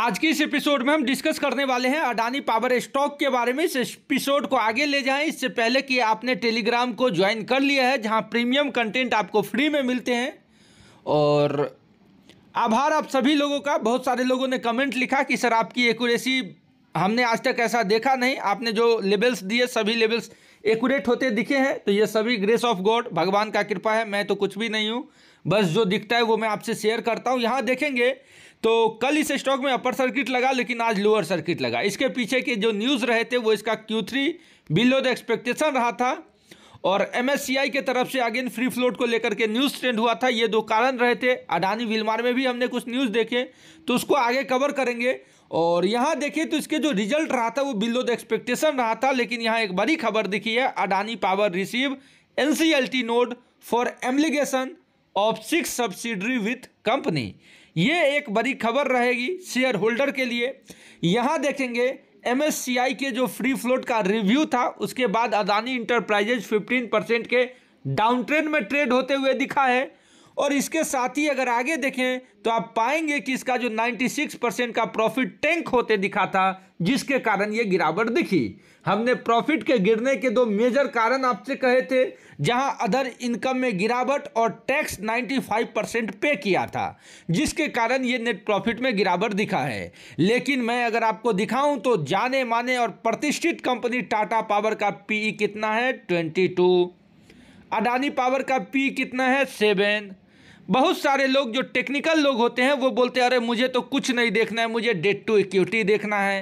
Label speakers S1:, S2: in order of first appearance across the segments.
S1: आज के इस एपिसोड में हम डिस्कस करने वाले हैं अडानी पावर स्टॉक के बारे में इस एपिसोड को आगे ले जाएं इससे पहले कि आपने टेलीग्राम को ज्वाइन कर लिया है जहां प्रीमियम कंटेंट आपको फ्री में मिलते हैं और आभार आप सभी लोगों का बहुत सारे लोगों ने कमेंट लिखा कि सर आपकी एकूरेसी हमने आज तक ऐसा देखा नहीं आपने जो लेवल्स दिए सभी लेवल्स एक्यूरेट होते दिखे हैं तो ये सभी ग्रेस ऑफ गॉड भगवान का कृपा है मैं तो कुछ भी नहीं हूँ बस जो दिखता है वो मैं आपसे शेयर करता हूँ यहाँ देखेंगे तो कल इस स्टॉक में अपर सर्किट लगा लेकिन आज लोअर सर्किट लगा इसके पीछे के जो न्यूज़ रहे थे वो इसका Q three below the expectation रहा था और आई के तरफ से अगेन फ्री फ्लोट को लेकर के न्यूज़ ट्रेंड हुआ था ये दो कारण रहे थे अडानी विलमार में भी हमने कुछ न्यूज़ देखे तो उसको आगे कवर करेंगे और यहाँ देखिए तो इसके जो रिजल्ट रहा था वो बिलो द एक्सपेक्टेशन रहा था लेकिन यहाँ एक बड़ी खबर दिखी है Adani power receive an nod for amalgamation of six subsidiary with company ये एक बड़ी खबर रहेगी शेयर होल्डर के लिए यहाँ देखेंगे एमएससीआई के जो फ्री फ्लोट का रिव्यू था उसके बाद अदानी इंटरप्राइजेज 15 परसेंट के डाउन ट्रेंड में ट्रेड होते हुए दिखा है और इसके साथ ही अगर आगे देखें तो आप पाएंगे कि इसका जो 96 परसेंट का प्रॉफिट टैंक होते दिखा था जिसके कारण ये गिरावट दिखी हमने प्रॉफिट के गिरने के दो मेजर कारण आपसे कहे थे जहां अदर इनकम में गिरावट और टैक्स 95 परसेंट पे किया था जिसके कारण ये नेट प्रॉफिट में गिरावट दिखा है लेकिन मैं अगर आपको दिखाऊं तो जाने माने और प्रतिष्ठित कंपनी टाटा पावर का पीई e कितना है ट्वेंटी अडानी पावर का पी e कितना है सेवन बहुत सारे लोग जो टेक्निकल लोग होते हैं वो बोलते हैं अरे मुझे तो कुछ नहीं देखना है मुझे डेट टू इक्विटी देखना है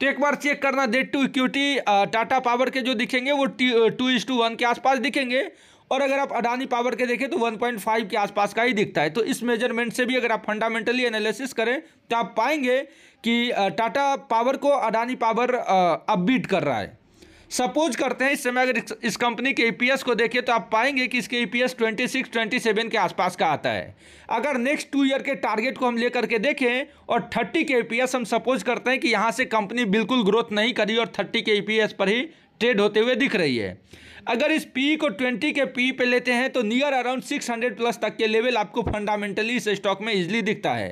S1: तो एक बार चेक करना debt to equity Tata power के जो दिखेंगे वो टू इज टू वन के आसपास दिखेंगे और अगर आप अडानी पावर के देखें तो 1.5 के आसपास का ही दिखता है तो इस मेजरमेंट से भी अगर आप फंडामेंटली एनालिसिस करें तो आप पाएंगे कि टाटा पावर को अडानी पावर अपबीट कर रहा है सपोज करते हैं इस समय अगर इस कंपनी के ईपीएस e को देखिए तो आप पाएंगे कि इसके ईपीएस 26, 27 के आसपास का आता है अगर नेक्स्ट टू ईयर के टारगेट को हम लेकर के देखें और 30 के ईपीएस e हम सपोज करते हैं कि यहाँ से कंपनी बिल्कुल ग्रोथ नहीं करी और 30 के ईपीएस e पर ही ट्रेड होते हुए दिख रही है अगर इस पी को 20 के पी पे लेते हैं तो नियर अराउंड 600 प्लस तक के लेवल आपको फंडामेंटली इस स्टॉक में इजिली दिखता है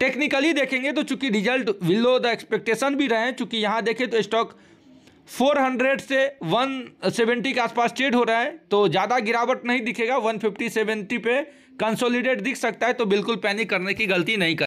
S1: टेक्निकली देखेंगे तो चूंकि रिजल्ट विलो द एक्सपेक्टेशन भी रहे चूंकि यहाँ देखें तो स्टॉक 400 से 170 के आसपास ट्रेड हो रहा है तो ज़्यादा गिरावट नहीं दिखेगा 150 70 पे कंसोलिडेट दिख सकता है तो बिल्कुल पैनिक करने की गलती नहीं कर